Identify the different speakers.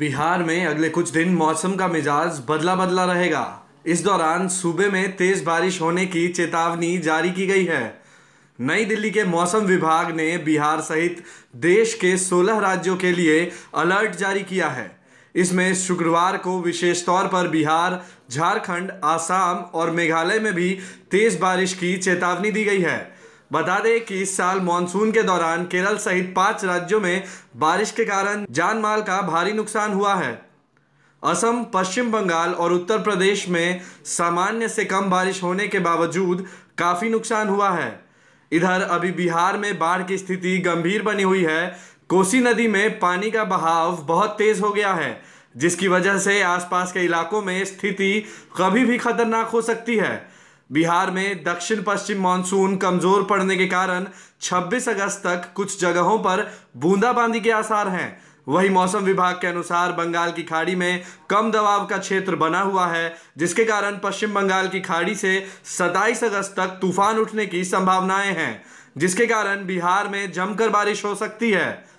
Speaker 1: बिहार में अगले कुछ दिन मौसम का मिजाज बदला बदला रहेगा इस दौरान सूबे में तेज बारिश होने की चेतावनी जारी की गई है नई दिल्ली के मौसम विभाग ने बिहार सहित देश के 16 राज्यों के लिए अलर्ट जारी किया है इसमें शुक्रवार को विशेष तौर पर बिहार झारखंड आसाम और मेघालय में भी तेज बारिश की चेतावनी दी गई है बता दें कि इस साल मानसून के दौरान केरल सहित पांच राज्यों में बारिश के कारण जानमाल का भारी नुकसान हुआ है असम पश्चिम बंगाल और उत्तर प्रदेश में सामान्य से कम बारिश होने के बावजूद काफ़ी नुकसान हुआ है इधर अभी बिहार में बाढ़ की स्थिति गंभीर बनी हुई है कोसी नदी में पानी का बहाव बहुत तेज़ हो गया है जिसकी वजह से आसपास के इलाकों में स्थिति कभी भी खतरनाक हो सकती है बिहार में दक्षिण पश्चिम मानसून कमजोर पड़ने के कारण 26 अगस्त तक कुछ जगहों पर बूंदाबांदी के आसार हैं वही मौसम विभाग के अनुसार बंगाल की खाड़ी में कम दबाव का क्षेत्र बना हुआ है जिसके कारण पश्चिम बंगाल की खाड़ी से 27 अगस्त तक तूफान उठने की संभावनाएं हैं जिसके कारण बिहार में जमकर बारिश हो सकती है